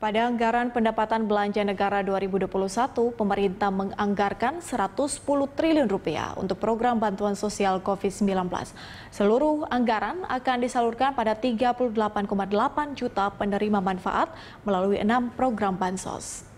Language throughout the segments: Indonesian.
Pada anggaran pendapatan belanja negara 2021, pemerintah menganggarkan 110 triliun rupiah untuk program bantuan sosial COVID-19. Seluruh anggaran akan disalurkan pada 38,8 juta penerima manfaat melalui enam program bansos.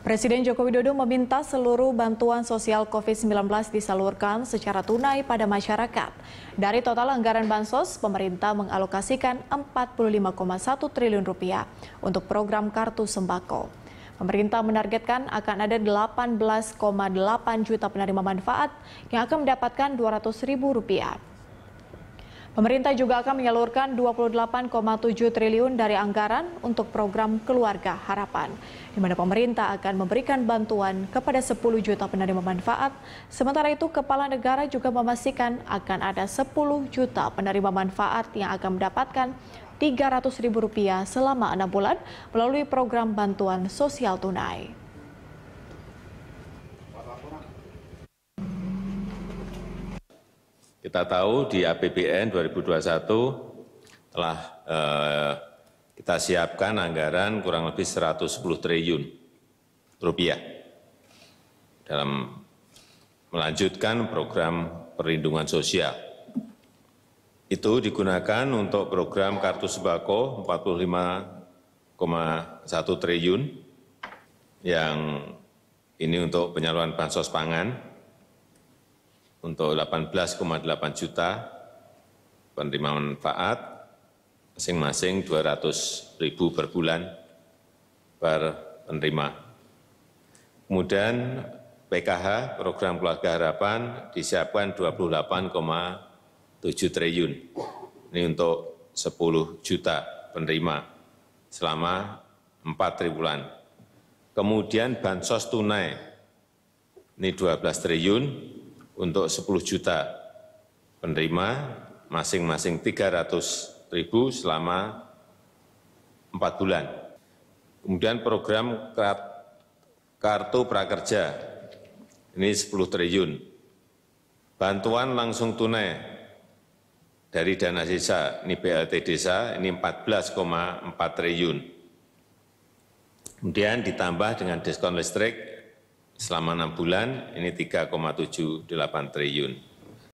Presiden Joko Widodo meminta seluruh bantuan sosial COVID-19 disalurkan secara tunai pada masyarakat. Dari total anggaran bansos, pemerintah mengalokasikan 45,1 triliun rupiah untuk program kartu sembako. Pemerintah menargetkan akan ada 18,8 juta penerima manfaat yang akan mendapatkan 200 ribu rupiah. Pemerintah juga akan menyalurkan 28,7 triliun dari anggaran untuk program Keluarga Harapan, di mana pemerintah akan memberikan bantuan kepada 10 juta penerima manfaat. Sementara itu, Kepala Negara juga memastikan akan ada 10 juta penerima manfaat yang akan mendapatkan Rp300.000 selama enam bulan melalui program bantuan sosial tunai. Kita tahu di APBN 2021 telah eh, kita siapkan anggaran kurang lebih 110 triliun rupiah dalam melanjutkan program perlindungan sosial. Itu digunakan untuk program kartu sembako 45,1 triliun yang ini untuk penyaluran bansos pangan untuk 18,8 juta penerima manfaat, masing-masing 200 ribu per bulan per penerima. Kemudian PKH, Program Keluarga Harapan, disiapkan 28,7 triliun. Ini untuk 10 juta penerima selama 4 triwulan. Kemudian bansos tunai, ini 12 triliun, untuk 10 juta penerima, masing-masing 300 ribu selama 4 bulan. Kemudian program Kartu Prakerja, ini 10 triliun. Bantuan langsung tunai dari dana desa, ini BLT desa, ini 14,4 triliun. Kemudian ditambah dengan diskon listrik selama enam bulan ini 3,78 triliun